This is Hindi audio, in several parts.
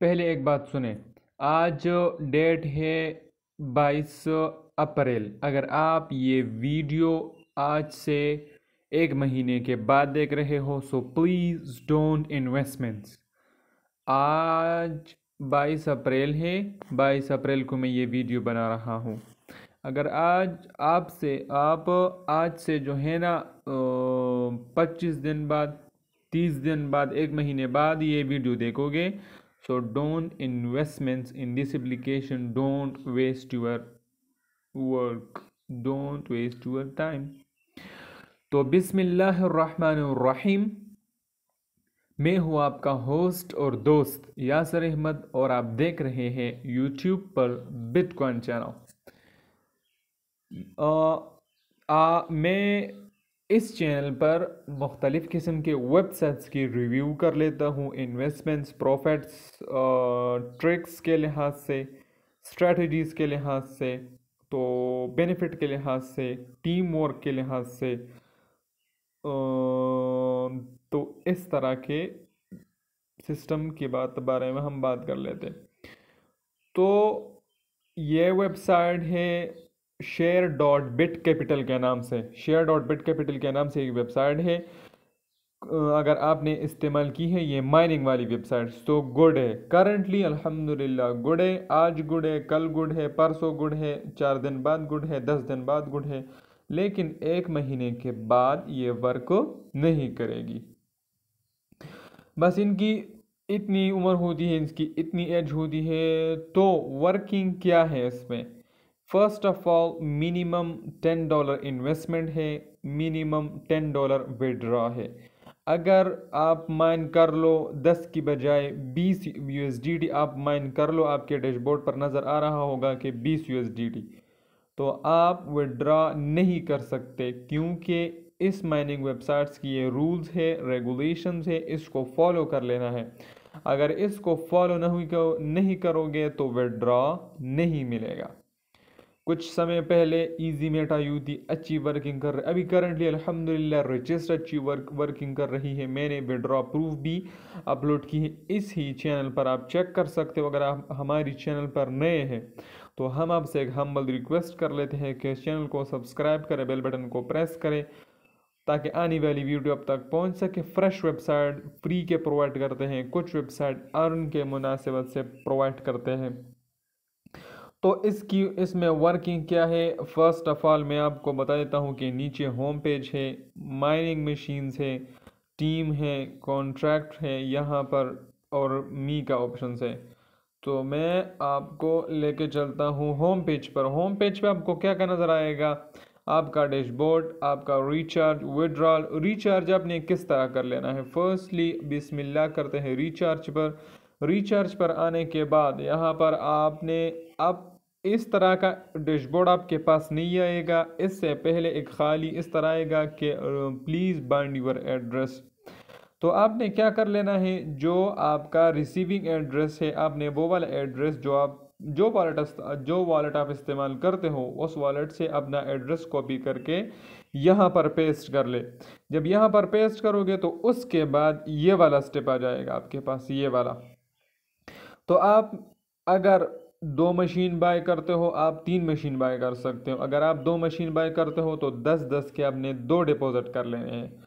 पहले एक बात सुने आज डेट है बाईस अप्रैल अगर आप ये वीडियो आज से एक महीने के बाद देख रहे हो सो प्लीज़ डोंट इन्वेस्टमेंट्स आज 22 अप्रैल है 22 अप्रैल को मैं ये वीडियो बना रहा हूँ अगर आज आपसे आप आज से जो है ना पच्चीस दिन बाद तीस दिन बाद एक महीने बाद ये वीडियो देखोगे so don't investments in this application don't waste your work don't waste your time तो बिसमीम मैं हूँ आपका होस्ट और दोस्त यासर अहमद और आप देख रहे हैं यूट्यूब पर बिटकॉइन चैनल मैं इस चैनल पर मुख्तलिफ़ किस्म के वेबसाइट्स की रिव्यू कर लेता हूँ इन्वेस्टमेंट्स प्रॉफिट्स ट्रिक्स के लिहाज से स्ट्रेटजीज़ के लिहाज से तो बेनिफिट के लिहाज से टीम वर्क के लिहाज से तो इस तरह के सिस्टम के बात बारे में हम बात कर लेते तो ये वेबसाइट है शेयर डॉट बिट कैपिटल के नाम से शेयर डॉट बिट कैपिटल के नाम से एक वेबसाइट है अगर आपने इस्तेमाल की है ये माइनिंग वाली वेबसाइट तो गुड है करंटली अल्हम्दुलिल्लाह गुड है आज गुड है कल गुड है परसों गुड है चार दिन बाद गुड है दस दिन बाद गुड है लेकिन एक महीने के बाद ये वर्क नहीं करेगी बस इनकी इतनी उम्र होती है इनकी इतनी एज होती है तो वर्किंग क्या है इसमें first of all minimum ten dollar investment है मिनिमम टेन डॉलर विड्रॉ है अगर आप माइन कर लो दस की बजाय डी यूएसडीटी आप माइन कर लो आपके डैशबोर्ड पर नज़र आ रहा होगा कि डी यूएसडीटी तो आप विड्रा नहीं कर सकते क्योंकि इस माइनिंग वेबसाइट्स की ये रूल्स है रेगुलेशंस है इसको फॉलो कर लेना है अगर इसको फॉलो नहीं करोगे तो विड्रा नहीं मिलेगा कुछ समय पहले ईजी मेटा थी अच्छी वर्किंग कर रही अभी करंटली अल्हम्दुलिल्लाह रजिस्ट अच्छी वर्क वर्किंग कर रही है मैंने विड्रॉ प्रूफ भी अपलोड की है इस ही चैनल पर आप चेक कर सकते हो अगर आप हमारी चैनल पर नए हैं तो हम आपसे एक हम्बल रिक्वेस्ट कर लेते हैं कि चैनल को सब्सक्राइब करें बेल बटन को प्रेस करें ताकि आने वाली वीडियो अब तक पहुँच सके फ्रेश वेबसाइट फ्री के प्रोवाइड करते हैं कुछ वेबसाइट अर्न के मुनासिबत से प्रोवाइड करते हैं तो इसकी इसमें वर्किंग क्या है फ़र्स्ट ऑफ़ ऑल मैं आपको बता देता हूँ कि नीचे होम पेज है माइनिंग मशीन्स है टीम है कॉन्ट्रैक्ट है यहाँ पर और मी का ऑप्शन है तो मैं आपको लेके चलता हूँ होम पेज पर होम पेज पे आपको क्या क्या नज़र आएगा आपका डैशबोर्ड आपका रिचार्ज विड्रॉल रिचार्ज आपने किस तरह कर लेना है फर्स्टली बिस्मिल्लाह करते हैं रिचार्ज पर रिचार्ज पर आने के बाद यहाँ पर आपने आप इस तरह का डैशबोर्ड आपके पास नहीं आएगा इससे पहले एक खाली इस तरह आएगा कि प्लीज़ बाइंड योर एड्रेस तो आपने क्या कर लेना है जो आपका रिसीविंग एड्रेस है आपने वो वाला एड्रेस जो आप जो वॉलेट जो वॉलेट आप इस्तेमाल करते हो उस वॉलेट से अपना एड्रेस कॉपी करके यहाँ पर पेस्ट कर ले जब यहाँ पर पेस्ट करोगे तो उसके बाद ये वाला स्टेप आ जाएगा आपके पास ये वाला तो आप अगर दो मशीन बाय करते हो आप तीन मशीन बाय कर सकते हो अगर आप दो मशीन बाय करते हो तो दस दस के आपने दो डिपॉज़िट कर लेने हैं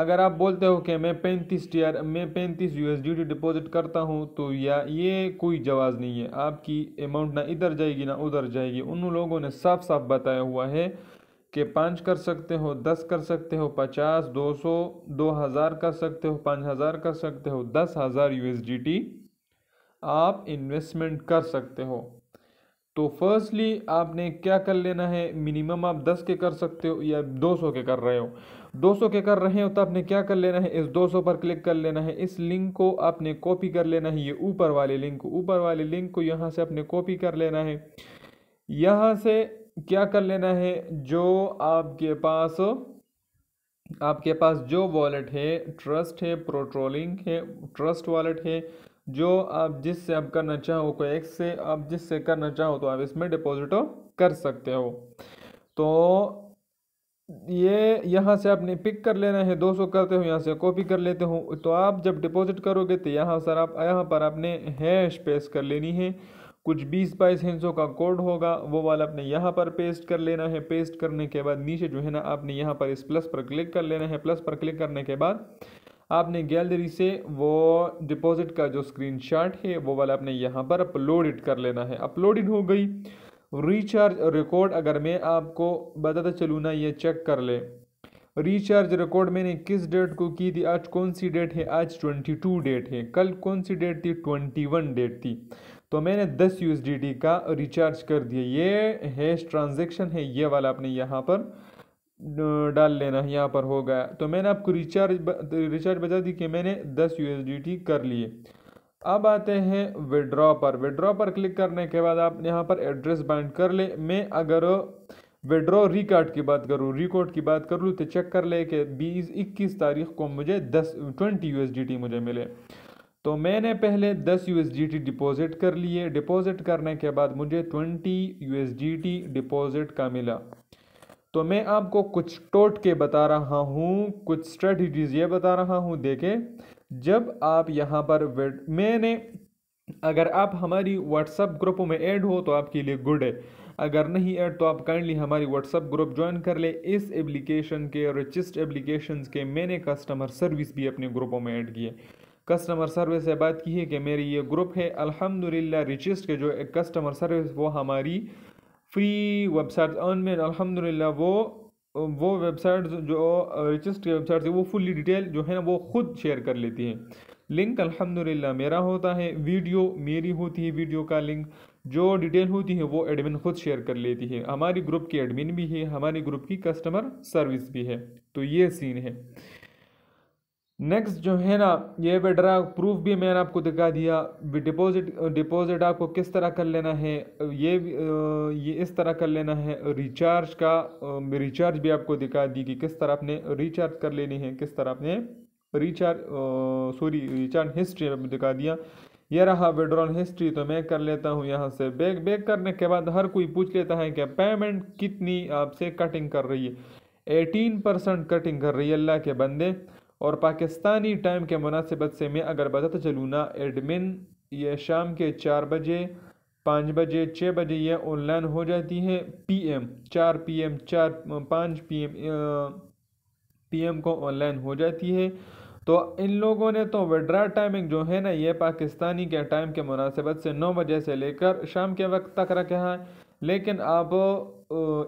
अगर आप बोलते हो कि मैं पैंतीस टी आर मैं पैंतीस U S D T deposit करता हूँ तो या ये कोई जवाज़ नहीं है आपकी अमाउंट ना इधर जाएगी ना उधर जाएगी उन लोगों ने साफ साफ बताया हुआ है कि पाँच कर सकते हो दस कर सकते हो पचास दो सौ दो हज़ार कर सकते हो पाँच हज़ार कर सकते हो दस हज़ार यू एस डी टी आप इन्वेस्टमेंट कर सकते हो तो फर्स्टली आपने क्या कर लेना है मिनिमम आप दस के कर सकते हो या दो सौ के कर रहे हो दो सौ के कर रहे हो तो आपने क्या कर लेना है इस दो सौ पर क्लिक कर लेना है इस लिंक को आपने कॉपी कर लेना है ये ऊपर वाले लिंक को ऊपर वाले लिंक को यहाँ से आपने कॉपी कर लेना है यहाँ से क्या कर लेना है जो आपके पास आपके पास जो वॉलेट है ट्रस्ट है प्रोट्रोलिंग है ट्रस्ट वॉलेट है जो आप जिससे आप करना चाहो को एक्स से आप जिससे करना चाहो तो आप इसमें डिपॉजिटो तो कर सकते हो तो ये यहाँ से आपने पिक कर लेना है 200 करते हो यहाँ से कॉपी कर लेते हो तो आप जब डिपॉजिट करोगे तो यहाँ सर आप यहाँ पर आपने हैश पेस्ट कर लेनी है कुछ बीस बाईस हिंसों का कोड होगा वो वाला आपने यहाँ पर पेस्ट कर लेना है पेस्ट करने के बाद नीचे जो है ना आपने यहाँ पर इस प्लस पर क्लिक कर लेना है प्लस पर क्लिक करने के बाद आपने गैलरी से वो डिपॉजिट का जो स्क्रीनशॉट है वो वाला आपने यहाँ पर अपलोडेड कर लेना है अपलोडेड हो गई रिचार्ज रिकॉर्ड अगर मैं आपको बताता चलूँ ना ये चेक कर ले रिचार्ज रिकॉर्ड मैंने किस डेट को की थी आज कौन सी डेट है आज 22 डेट है कल कौन सी डेट थी 21 डेट थी तो मैंने 10 यूएसडीटी का रिचार्ज कर दिया ये हैश ट्रांजैक्शन है ये वाला आपने यहाँ पर डाल लेना यहाँ पर हो गया तो मैंने आपको रिचार्ज रिचार्ज बता दी कि मैंने दस यू कर लिए अब आते हैं विड्रॉ पर विड्रॉ पर क्लिक करने के बाद आप यहाँ पर एड्रेस बाइंड कर ले मैं अगर विड्रॉ रिकार्ड की बात करूँ रिकॉर्ड की बात कर लूँ तो चेक कर ले कि बीस इक्कीस तारीख को मुझे दस ट्वेंटी यू मुझे मिले तो मैंने पहले दस यू डिपॉजिट कर लिए डिपॉजिट करने के बाद मुझे ट्वेंटी यू डिपॉजिट का मिला तो मैं आपको कुछ टोट के बता रहा हूँ कुछ स्ट्रेटजीज ये बता रहा हूँ देखें जब आप यहाँ पर मैंने अगर आप हमारी व्हाट्सअप ग्रुप में ऐड हो तो आपके लिए गुड है अगर नहीं ऐड तो आप काइंडली हमारी व्हाट्सअप ग्रुप ज्वाइन कर ले इस एप्लीकेशन के रिचिस्ट एप्लीकेशन के मैंने कस्टमर सर्विस भी अपने ग्रुपों में ऐड किए कस्टमर सर्विस से बात की है कि मेरी ये ग्रुप है अल्हम्दुलिल्लाह रिचिस्ट के जो एक कस्टमर सर्विस वो हमारी फ्री वेबसाइट्स अर्न में अलहमदिल्ला वो वो वेबसाइट जो रिचेस्ट वेबसाइट है वो फुल्ली डिटेल जो है ना वो खुद शेयर कर लेती हैं लिंक अलहमदिल्ला मेरा होता है वीडियो मेरी होती है वीडियो का लिंक जो डिटेल होती है वो एडमिन खुद शेयर कर लेती है हमारी ग्रुप की एडमिन भी है हमारी ग्रुप की कस्टमर सर्विस भी है तो ये सीन है नेक्स्ट जो है ना ये विड्रा प्रूफ भी मैंने आपको दिखा दिया डिपॉजिट डिपॉजिट आपको किस तरह कर लेना है ये ये इस तरह कर लेना है रिचार्ज का रिचार्ज भी आपको दिखा दी कि किस तरह आपने रिचार्ज कर लेनी है किस तरह आपने रिचार्ज सॉरी रिचार्ज हिस्ट्री आपको दिखा दिया ये रहा विड्रॉल हिस्ट्री तो मैं कर लेता हूँ यहाँ से बैक बैक करने के बाद हर कोई पूछ लेता है कि पेमेंट कितनी आपसे कटिंग कर रही है एटीन परसेंट कटिंग कर रही है अल्लाह के बंदे और पाकिस्तानी टाइम के मुनासिबत से मैं अगर बदत ना एडमिन यह शाम के चार बजे पाँच बजे छः बजे यह ऑनलाइन हो जाती है पीएम चार पीएम चार पाँच पीएम पीएम को ऑनलाइन हो जाती है तो इन लोगों ने तो विड्रा टाइमिंग जो है ना ये पाकिस्तानी के टाइम के मुनासिबत से नौ बजे से लेकर शाम के वक्त तक रखा है लेकिन आप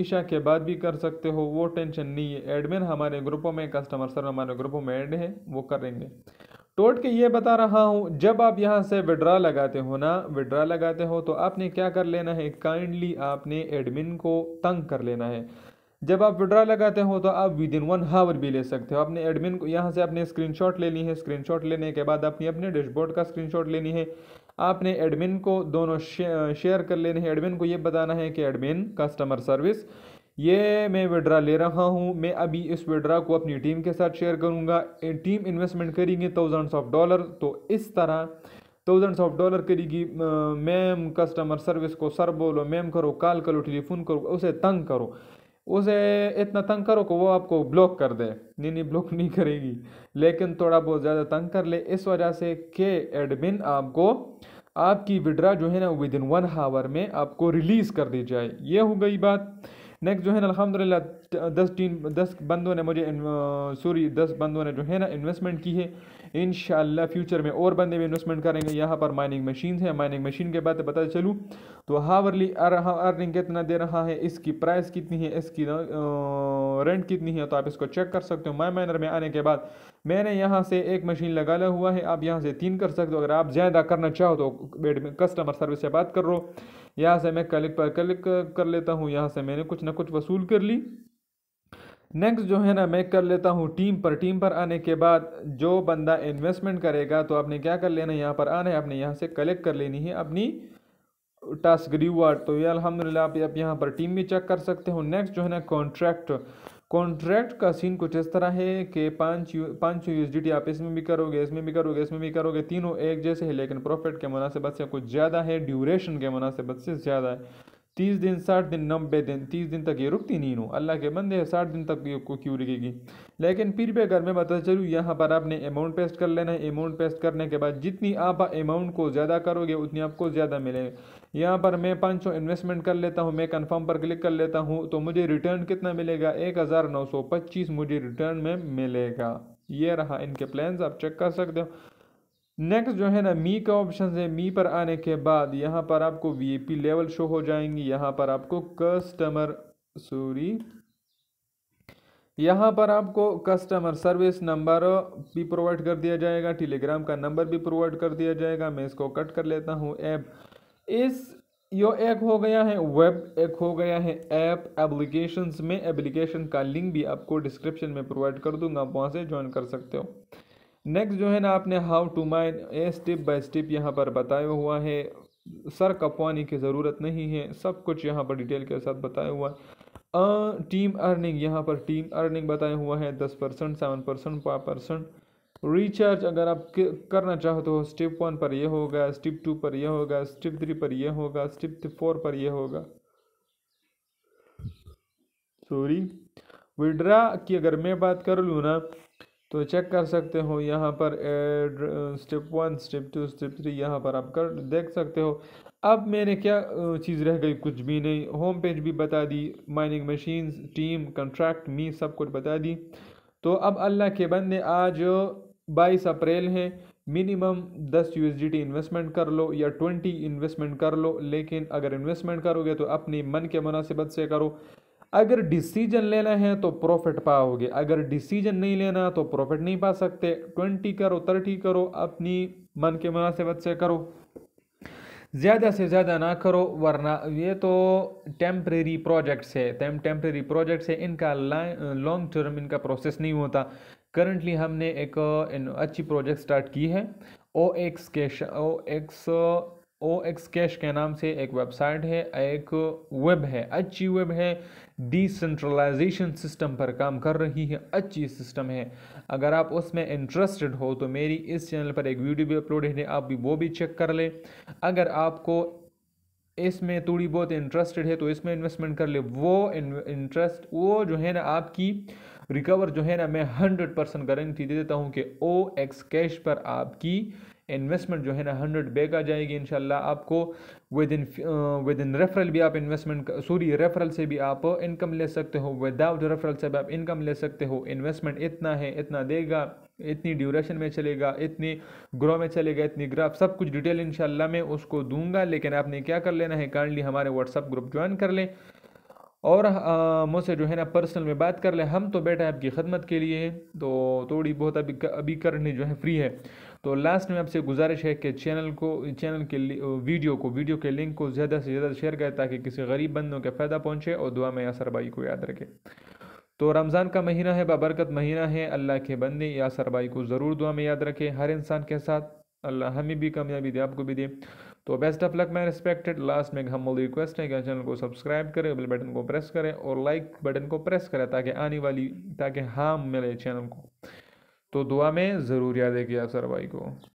ईशा के बाद भी कर सकते हो वो टेंशन नहीं है एडमिन हमारे ग्रुपों में कस्टमर सर हमारे ग्रुपों में एड है वो करेंगे टोट के ये बता रहा हूँ जब आप यहाँ से विड्रा लगाते हो ना विड्रा लगाते हो तो आपने क्या कर लेना है काइंडली आपने एडमिन को तंग कर लेना है जब आप विड्रा लगाते हो तो आप विद इन वन हावर भी ले सकते हो अपने एडमिन को यहाँ से आपने स्क्रीनशॉट लेनी है स्क्रीनशॉट लेने के बाद अपनी अपने डैशबोर्ड का स्क्रीनशॉट लेनी है आपने एडमिन को दोनों शेयर कर लेने हैं एडमिन को ये बताना है कि एडमिन कस्टमर सर्विस ये मैं विड्रा ले रहा हूँ मैं अभी इस विड्रा को अपनी टीम के साथ शेयर करूँगा टीम इन्वेस्टमेंट करेंगे थाउजेंड्स ऑफ डॉलर तो इस तरह थाउजेंड्स ऑफ डॉलर करेगी मैम कस्टमर सर्विस को सर बोलो मैम करो कॉल करो टेलीफोन करो उसे तंग करो उसे इतना तंग करो कि वो आपको ब्लॉक कर दे नहीं नहीं ब्लॉक नहीं करेगी लेकिन थोड़ा बहुत ज़्यादा तंग कर ले इस वजह से के एडमिन आपको आपकी विड्रा जो है ना विद इन वन हावर में आपको रिलीज़ कर दी जाए ये हो गई बात नेक्स्ट जो है ना अलहमदिल्ला दस टीम दस बंदों ने मुझे सॉरी दस बंदों ने जो है ना इन्वेस्टमेंट की है इन फ्यूचर में और बंदे भी इन्वेस्टमेंट करेंगे यहाँ पर माइनिंग मशीन है माइनिंग मशीन के बाद पता चलूँ तो हावरली अर्निंग कितना दे रहा है इसकी प्राइस कितनी है इसकी रेंट कितनी है तो आप इसको चेक कर सकते हो माई माइनर में आने के बाद मैंने यहाँ से एक मशीन लगा लिया हुआ है आप यहाँ से तीन कर सकते हो अगर आप ज़्यादा करना चाहो तो बेड में कस्टमर सर्विस से बात कर लो यहाँ से मैं क्लिक पर क्लिक कर लेता हूँ यहाँ से मैंने कुछ ना कुछ वसूल कर ली नेक्स्ट जो है ना मैं कर लेता हूँ टीम पर टीम पर आने के बाद जो बंदा इन्वेस्टमेंट करेगा तो आपने क्या कर लेना है यहाँ पर आना है आपने यहाँ से कलेक्ट कर लेनी है अपनी टास्क रिवार्ड तो ये अलहमदिल्ला आप, आप यहाँ पर टीम भी चेक कर सकते हो नेक्स्ट जो है ना कॉन्ट्रैक्ट कॉन्ट्रैक्ट का सीन कुछ इस तरह है कि पाँच पाँच सौ यू आप इसमें भी करोगे इसमें भी करोगे इसमें भी करोगे तीनों एक जैसे है लेकिन प्रॉफिट के मुनासिबत से कुछ ज़्यादा है ड्यूरेशन के मुनासिबत से ज़्यादा है तीस दिन साठ दिन नब्बे दिन तीस दिन तक ये रुकती नहीं हूँ अल्लाह के बंदे साठ दिन तक ये क्यों रुकेगी लेकिन फिर भी अगर मैं बता चलूँ यहाँ पर आपने अमाउंट पेस्ट कर लेना है अमाउंट पेस्ट करने के बाद जितनी आप अमाउंट को ज़्यादा करोगे उतनी आपको ज़्यादा मिलेगा यहाँ पर मैं पाँच सौ इन्वेस्टमेंट कर लेता हूँ मैं कन्फर्म पर क्लिक कर लेता हूँ तो मुझे रिटर्न कितना मिलेगा एक हज़ार नौ सौ पच्चीस मुझे रिटर्न में मिलेगा ये रहा इनके प्लान्स आप चेक कर सकते हो नेक्स्ट जो है ना मी का ऑप्शन है मी पर आने के बाद यहाँ पर आपको पी लेवल शो हो जाएंगी यहाँ पर आपको कस्टमर सॉरी यहाँ पर आपको कस्टमर सर्विस नंबर भी प्रोवाइड कर दिया जाएगा टेलीग्राम का नंबर भी प्रोवाइड कर दिया जाएगा मैं इसको कट कर लेता हूँ ऐप इस यो एक हो गया है वेब एक हो गया है ऐप एप्लीकेशंस में एप्लीकेशन का लिंक भी आपको डिस्क्रिप्शन में प्रोवाइड कर दूंगा आप वहाँ से ज्वाइन कर सकते हो नेक्स्ट जो है ना आपने how to mine a step by step यहाँ पर बताया हुआ है सर कपवाने की ज़रूरत नहीं है सब कुछ यहाँ पर डिटेल के साथ बताया हुआ है टीम अर्निंग यहाँ पर टीम अर्निंग बताया हुआ है दस percent seven percent five percent recharge अगर आप करना चाहो तो स्टेप वन पर यह होगा स्टेप टू पर यह होगा स्टेप थ्री पर यह होगा स्टेप फोर पर यह होगा सॉरी विड्रा की अगर मैं बात कर लूँ ना तो चेक कर सकते हो यहाँ पर step one step two step three यहाँ पर आप कर देख सकते हो अब मैंने क्या uh, चीज़ रह गई कुछ भी नहीं होम पेज भी बता दी माइनिंग मशीन्स टीम कंट्रैक्ट मी सब कुछ बता दी तो अब अल्लाह के बंदे आज बाईस अप्रैल है मिनिमम दस यू इन्वेस्टमेंट कर लो या ट्वेंटी इन्वेस्टमेंट कर लो लेकिन अगर इन्वेस्टमेंट करोगे तो अपनी मन के मुनासिबत से करो अगर डिसीजन लेना है तो प्रॉफिट पाओगे अगर डिसीजन नहीं लेना तो प्रॉफिट नहीं पा सकते ट्वेंटी करो थर्टी करो अपनी मन के मुनासिबत से करो ज़्यादा से ज़्यादा ना करो वरना ये तो टेम्प्रेरी प्रोजेक्ट्स है टेम्प्रेरी प्रोजेक्ट्स है इनका लॉन्ग टर्म इनका प्रोसेस नहीं होता करंटली हमने एक अच्छी प्रोजेक्ट स्टार्ट की है O X cash O X O X cash के नाम से एक वेबसाइट है एक वेब है अच्छी वेब है डिसेंट्रलाइजेशन सिस्टम पर काम कर रही है अच्छी सिस्टम है अगर आप उसमें इंटरेस्टेड हो तो मेरी इस चैनल पर एक वीडियो भी अपलोड है आप भी वो भी चेक कर ले अगर आपको इसमें थोड़ी बहुत इंटरेस्टेड है तो इसमें इन्वेस्टमेंट कर ले वो इंटरेस्ट वो जो है ना आपकी रिकवर जो है ना मैं हंड्रेड परसेंट गारंटी दे देता हूँ कि ओ एक्स कैश पर आपकी इन्वेस्टमेंट जो है ना हंड्रेड बैक आ जाएगी इन आपको within within referral भी आप इन्वेस्टमेंट सॉरी रेफरल से भी आप इनकम ले सकते हो विदाउट रेफरल से भी आप इनकम ले सकते हो इन्वेस्टमेंट इतना है इतना देगा इतनी ड्यूरेशन में चलेगा इतनी ग्रो में चलेगा इतनी ग्राफ सब कुछ डिटेल इन मैं उसको दूंगा लेकिन आपने क्या कर लेना है काइंडली हमारे व्हाट्सअप ग्रुप ज्वाइन कर लें और मुझसे जो है ना पर्सनल में बात कर ले हम तो बैठे हैं आपकी खदमत के लिए तो थोड़ी बहुत अभी अभी करनी जो है फ्री है तो लास्ट में आपसे गुजारिश है कि चैनल को चैनल के वीडियो को वीडियो के लिंक को ज़्यादा से ज़्यादा शेयर करें ताकि किसी गरीब बंदों के फ़ायदा पहुँचे और दुआ में यासर भाई को याद रखें तो रमज़ान का महीना है बाबरकत महीना है अल्लाह के बंदे यासर भाई को ज़रूर दुआ में याद रखें हर इंसान के साथ अल्लाह हमें भी कामयाबी दे आपको भी दे तो best of luck man respected last में हम हम्बल रिक्वेस्ट है कि चैनल को सब्सक्राइब करें बेल बटन को प्रेस करें और लाइक बटन को प्रेस करें ताकि आने वाली ताकि हाँ मिले चैनल को तो दुआ में ज़रूर याद है कि आप सर भाई को